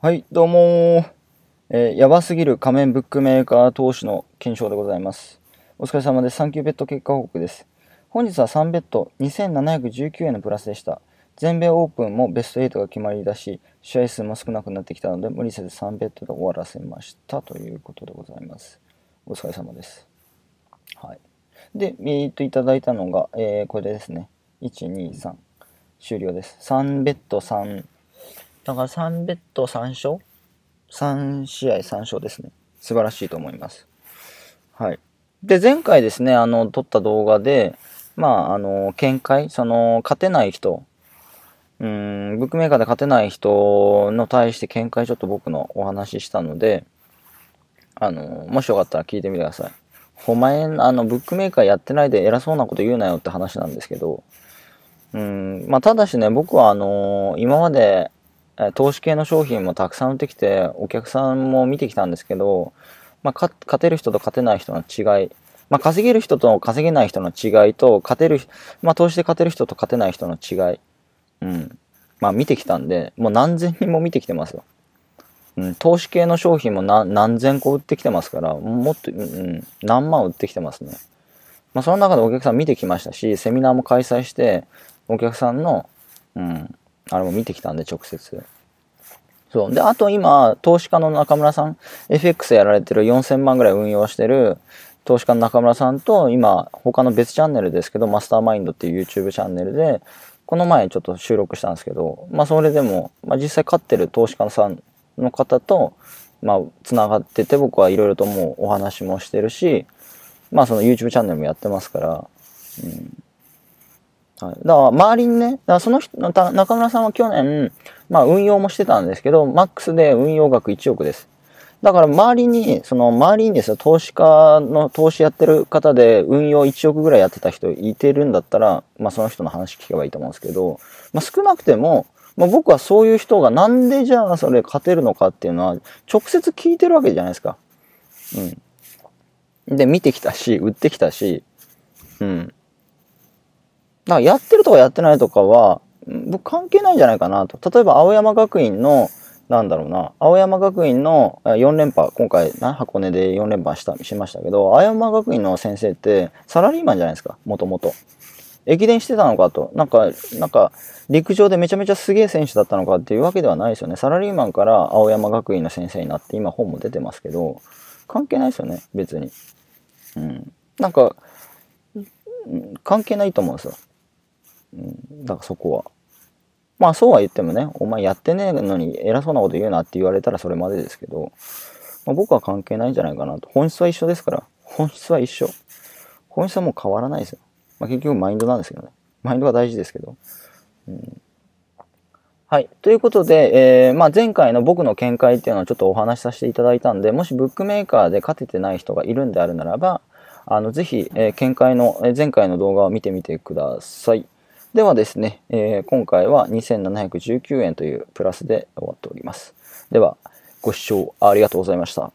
はい、どうもえー、やばすぎる仮面ブックメーカー投資の検証でございます。お疲れ様です。3級ベッド結果報告です。本日は3ベッド2719円のプラスでした。全米オープンもベスト8が決まりだし、試合数も少なくなってきたので、無理せず3ベッドで終わらせましたということでございます。お疲れ様です。はい。で、えっと、いただいたのが、えー、これですね。1、2、3。終了です。3ベッド3。だから3ベッド3勝 ?3 試合3勝ですね。素晴らしいと思います。はい。で、前回ですね、あの、撮った動画で、まあ、あの、見解、その、勝てない人、うん、ブックメーカーで勝てない人の対して見解ちょっと僕のお話ししたので、あの、もしよかったら聞いてみてください。お前、あの、ブックメーカーやってないで偉そうなこと言うなよって話なんですけど、うん、まあ、ただしね、僕はあの、今まで投資系の商品もたくさん売ってきてお客さんも見てきたんですけど、まあ、勝てる人と勝てない人の違い、まあ、稼げる人と稼げない人の違いと勝てる、まあ、投資で勝てる人と勝てない人の違い、うんまあ、見てきたんでもう何千人も見てきてますよ、うん、投資系の商品も何千個売ってきてますからもっと、うん、何万売ってきてますね、まあ、その中でお客さん見てきましたしセミナーも開催してお客さんの、うん、あれも見てきたんで、直接。そう。で、あと今、投資家の中村さん、FX やられてる4000万ぐらい運用してる投資家の中村さんと、今、他の別チャンネルですけど、マスターマインドっていう YouTube チャンネルで、この前ちょっと収録したんですけど、まあそれでも、まあ実際勝ってる投資家さんの方と、まあ繋がってて、僕はいろいろともうお話もしてるし、まあその YouTube チャンネルもやってますから、うん。はい、だから周りにね、だからその人中村さんは去年、まあ、運用もしてたんですけど、マックスで運用額1億です。だから周りに、その周りにですよ、投資家の投資やってる方で運用1億ぐらいやってた人いてるんだったら、まあその人の話聞けばいいと思うんですけど、まあ少なくても、まあ、僕はそういう人がなんでじゃあそれ勝てるのかっていうのは直接聞いてるわけじゃないですか。うん。で、見てきたし、売ってきたし、うん。なんかやってるとかやってないとかは、僕関係ないんじゃないかなと。例えば青山学院の、なんだろうな、青山学院の4連覇、今回な、箱根で4連覇した、しましたけど、青山学院の先生ってサラリーマンじゃないですか、もともと。駅伝してたのかと。なんか、なんか、陸上でめちゃめちゃすげえ選手だったのかっていうわけではないですよね。サラリーマンから青山学院の先生になって、今本も出てますけど、関係ないですよね、別に。うん。なんか、関係ないと思うんですよ。だからそこは。まあそうは言ってもね、お前やってねえのに偉そうなこと言うなって言われたらそれまでですけど、まあ、僕は関係ないんじゃないかなと。本質は一緒ですから。本質は一緒。本質はもう変わらないですよ。まあ、結局マインドなんですけどね。マインドが大事ですけど。うん、はい。ということで、えー、まあ、前回の僕の見解っていうのはちょっとお話しさせていただいたんで、もしブックメーカーで勝ててない人がいるんであるならば、あの、ぜひ、えー、見解の、えー、前回の動画を見てみてください。ではですね、えー、今回は2719円というプラスで終わっております。では、ご視聴ありがとうございました。